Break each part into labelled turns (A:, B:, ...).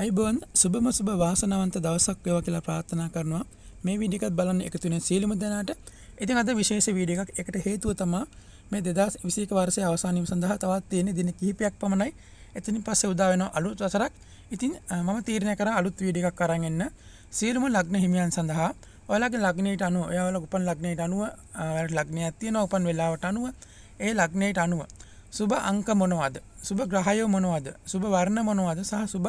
A: අයිබෝන් සුබම සුබ වාසනාවන්ත දවසක් වේවා කියලා ප්‍රාර්ථනා කරනවා මේ විඩිකත් බලන්න එකතුන සීලම දෙනාට ඉතින් අද විශේෂ වීඩිය එකක් එකට හේතුව තමා මේ දෙදස් විසික වර්සය අවසානීම සඳහා තවත් තියෙන දින කිහිපයක් පමණයි එතනින් පස්සේ උදා වෙන අලුත් වසරක් ඉතින් මම තීරණය කරා අලුත් වීඩිය එකක් අරන් එන්න සීලම ලග්න හිමියන් සඳහා ඔයාලගේ ලග්නයට අනුව ඔයාලා උපන් ලග්නයට අනුව ලග්නයක් තියෙනවා උපන් වෙලාවට අනුව ඒ ලග්නයට අනුව සුබ අංක මොනවද සුබ ග්‍රහය මොනවද සුබ වර්ණ මොනවද සහ සුබ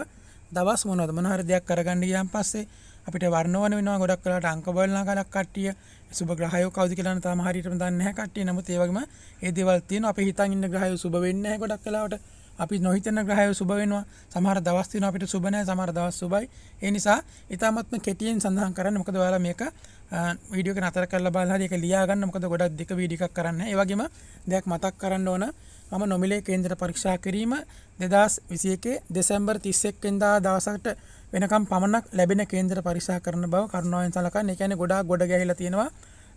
A: දවස් මොනවද මොන හරි දෙයක් කරගන්න ගියන් පස්සේ අපිට වර්ණවන වෙනවා ගොඩක් වෙලාවට අංක බලන කාලක් කට්ටිය සුබ ග්‍රහයෝ කවුද කියලා නම් තාම හරියටම දන්නේ නැහැ කට්ටිය. නමුත් ඒ වගේම ඒ දේවල් තියෙනවා. අපි හිතන් ඉන්න ග්‍රහයෝ සුබ වෙන්නේ නැහැ ගොඩක් වෙලාවට. අපි නොහිතන ග්‍රහයෝ සුබ වෙනවා. සමහර දවස් තියෙනවා අපිට සුබ නැහැ. සමහර දවස් සුබයි. ඒ නිසා ඊටාත්ම කෙටියෙන් සඳහන් කරන්න. මොකද ඔයාලා මේක වීඩියෝ එක නතර කරලා බලලා හරි ඒක ලියා ගන්න. මොකද ගොඩක් දික වීඩියෝ එකක් කරන්න. ඒ වගේම දෙයක් මතක් කරන්න ඕන. මම නොමිලේ කේන්දර පරීක්ෂා කිරීම දෙදස් විසියකේ දෙසැම්බර් තිස්සෙක් වෙනිදා දවසකට වෙනකම් පමණක් ලැබෙන කේන්දර පරීක්ෂා කරන බව කරුණාවෙන් සලකන්න. ඒ කියන්නේ ගොඩාක් ගොඩ ගැහිලා තියෙනවා.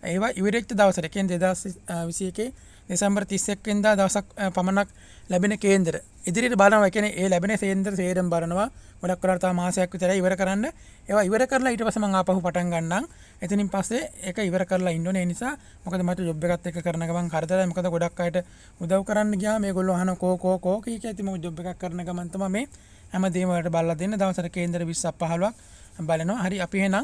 A: ඒවා ඉවරෙක්ත දවසට එකෙන් දෙදස් විසියකේ දෙසම්බර් තිස්සක්ෙන්දා දවසක් පමණක් ලැබෙන කේන්දර ඉදිරිට බලනව එකන ඒ ලැබෙන සේන්දර සේරම් බරනවා ගොඩක් කරතා මාසයක් විතර ඉවර කරන්න ඒවා ඉවර කරලා ඊට පස්සම ආපහු පටන් ගන්නම් එතනින් පස්සේ ඒක ඉවර කරලා ඉන්න ඕනේ නිසා මොකද මට ජොබ් එකත් එක්ක කරන ගමන් කරදරයි මොකද ගොඩක් අයට උදව් කරන්න ගියාම මේගොල්ලෝ අහන කෝ කෝ කෝ කී කියති මම ජොබ් එකක් කරන ගමන් තමයි මේ හැමදේම වලට බලලා දෙන්න දවසට කේන්දර 20ක් 15ක් බලනවා හරි අපි එහෙනම්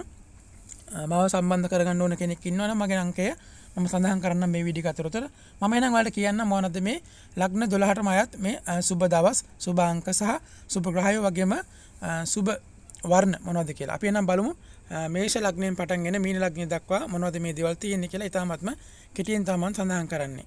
A: මව සම්බන්ධ කරගන්න ඕන කෙනෙක් ඉන්නවන මගේ අංකය ම සඳහන් කරන්න මේ විඩි අතරතුර ම එනම් වලට කියන්න මොනද මේ ලක්න දොළහට මයත් මේ සුබ දවස් සුභාංක සහ සුපග්‍රහයෝ වගේම සුබ වර්ණ මොනොද කියලා අපි නම් බලමු මේෂ ලක්නයෙන් පටන්ගෙන මීන ලක්නය දක්වා මොනොද මේ දෙවල්ති යෙන්නේ කියලා ඉතාමත්ම කෙටියෙන් තමන් සඳහන් කරන්නේ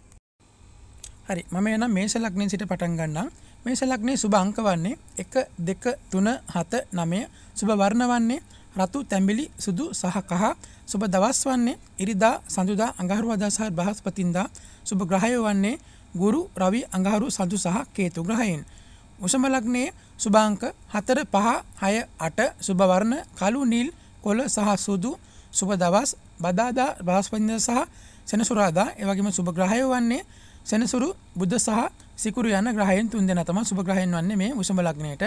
A: හරි මම එනම් මේෂ ලක්නින් සිට පටන් ගන්නා මේෂ ලක්නේ සුභ අංක වන්නේ එක දෙක තුන හත නමය සුභ වර්ණ වන්නේ රතු තැඹිලි සුදු සහ කහ සුබ දවස් වන්නේ ඉරිදා සඳුදා අඟහරුවාදා සහ බ්‍රහස්පතින්දා සුබ ග්‍රහයෝ වන්නේ ගුරු රවි අඟහරු සඳු සහ කේතු ග්‍රහයන් උසම ලග්නයේ සුභාංක 4 5 6 8 සුබ වර්ණ කළු නිල් කොළ සහ සුදු සුබ දවස් බදාදා බ්‍රහස්පතින්දා සහ සෙනසුරාදා එවැගේම සුබ ග්‍රහයෝ වන්නේ සෙනසුරු බුද්ධ සහ සිකුරු යන ග්‍රහයන් තුන්දෙනා තමයි සුබ ග්‍රහයන් වන්නේ මේ උසම ලග්නයේට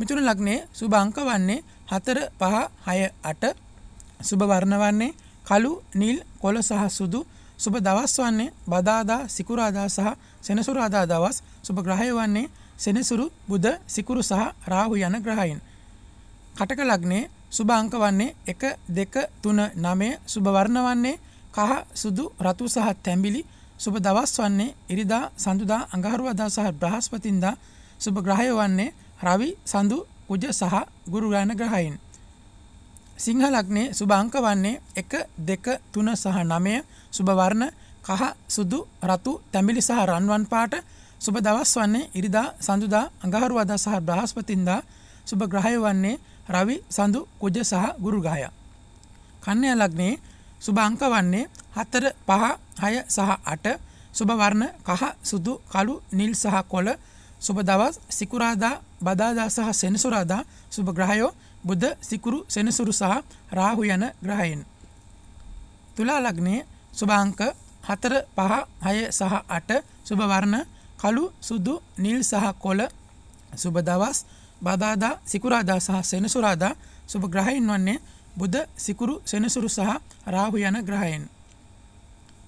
A: මිතුන ලග්නයේ සුභ අංක වන්නේ 4 5 6 8 සුභ වර්ණ වන්නේ කළු නිල් කොළ සහ සුදු සුභ දවස් වන්නේ බදාදා සිකුරාදා සහ සෙනසුරාදා දවස් සුභ ග්‍රහය වන්නේ සෙනසුරු බුධ සිකුරු සහ රාහු යන ග්‍රහයන් කටක ලග්නයේ සුභ අංක වන්නේ 1 2 3 9 සුභ වර්ණ වන්නේ කහ සුදු රතු සහ තැඹිලි සුභ දවස් වන්නේ ඉරිදා සඳුදා අඟහරුවාදා සහ බ්‍රහස්පතින්දා සුභ ග්‍රහය වන්නේ රවි සඳු කුජ සහ ගුරුගාන ග්‍රහයින්. සිංහ ලග්නේ සුභ අංක වන්නේ 1 2 3 සහ 9 සුභ වර්ණ කහ සුදු රතු තැඹිලි සහ රන්වන් පාට සුබ දවස් වන්නේ ඉරිදා සඳුදා අඟහරුවාදා සහ බ්‍රහස්පතින්දා සුබ ග්‍රහය වන්නේ රවි සඳු කුජ සහ ගුරු ග්‍රහය. කන්‍යා ලග්නේ සුභ අංක වන්නේ 4 5 6 සහ 8 සුභ වර්ණ කහ සුදු කළු නිල් සහ කොළ සුබ දවස් සිකුරාදා බදාදා සහ සෙනසුරාදා සුභ ග්‍රහයෝ බුද සිකුරු සෙනසුරු සහ රාහු යන ග්‍රහයෙන්. තුලා ලග්නයේ සුභාංක හතර පහ හය සහ අට සුභවර්ණ කළු සුදු නිල් සහ කොල සුභ දවස් බදාදා සිකුරාදා සහ සෙනසුරාදා සුභ ග්‍රහයින් වන්නේ බුද සිකුරු සෙනසුරු සහ රාහු යන ග්‍රහයෙන්.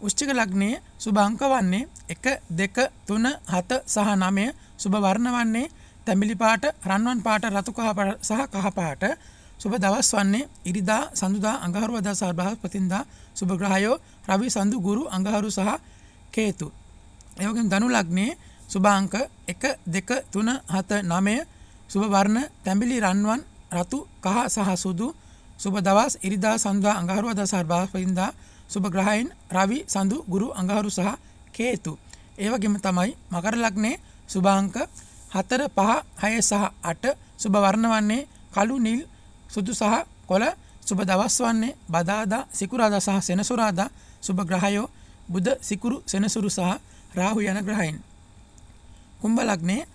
A: උෂ්චික ලග්නයේ සුභංක වන්නේ 1 2 3 7 සහ 9 සුභ වර්ණ වන්නේ තැඹිලි පාට, රන්වන් පාට, රතු සහ කහ පාට සුබ දවස් වන්නේ ඉරිදා සඳුදා අඟහරුවාදා සහ බ්‍රහස්පතින්දා සුබ ග්‍රහයෝ රවි සඳු ගුරු අඟහරු සහ කේතු. ඒ වගේම ධනු ලග්නයේ සුබ අංක 1 2 3 7 9 සුබ වර්ණ තැඹිලි රන්වන් රතු කහ සහ සුදු සුබ දවස් ඉරිදා සඳුදා අඟහරුවාදා සහ බ්‍රහස්පතින්දා සුබ ග්‍රහයන් රවි සඳු ගුරු අඟහරු සහ කේතු. ඒ වගේම තමයි මකර ලග්නයේ සුබ අංක 1 හතර පහ හය සහ අට සුභ වර්ණ වන්නේ කළු නිල් සුදු සහ කොළ සුභ දවස් වන්නේ බදාදා සිකුරාදා සහ සෙනසුරාදා සුභ ග්‍රහයෝ බුද සිකුරු සෙනසුරු සහ රාහු යන ග්‍රහයින්. කුම්භ ලග්නයේ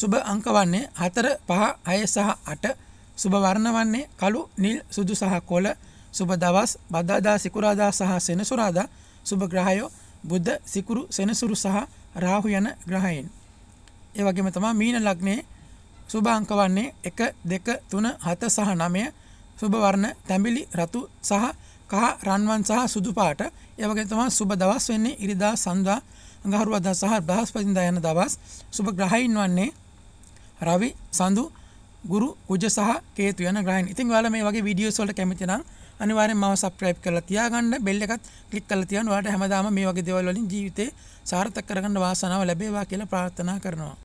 A: සුභ අංක වන්නේ 4 5 6 සහ 8 සුභ වර්ණ වන්නේ කළු නිල් සුදු සහ කොළ සුභ දවස් බදාදා සිකුරාදා සහ සෙනසුරාදා සුභ ග්‍රහයෝ බුද සිකුරු සෙනසුරු සහ රාහු යන ග්‍රහයින්. ඒ වගේම තමා මීන ලග්නයේ සුභ අංක වන්නේ 1 2 3 7 සහ 9 සුභ වර්ණ තැඹිලි රතු සහ කහ රන්වන් සහ සුදු පාට ඒ වගේම තමා සුභ දවස් වෙන්නේ ඉරිදා සඳා අඟහරුවාදා සහ බ්‍රහස්පතින්දා යන දවස් සුභ ග්‍රහයන් වන්නේ රවි සඳු ගුරු කුජ සහ කේතු යන ග්‍රහයන්. ඉතින් ඔයාලා මේ වගේ වීඩියෝස් වලට කැමති නම් අනිවාර්යෙන් මාව subscribe කරලා තියාගන්න bell එකත් click කරලා තියාගන්න ඔයාලට හැමදාම මේ වගේ දේවල් වලින් ජීවිතේ සාර්ථක කරගන්න වාසනාව ලැබේවා කියලා ප්‍රාර්ථනා කරනවා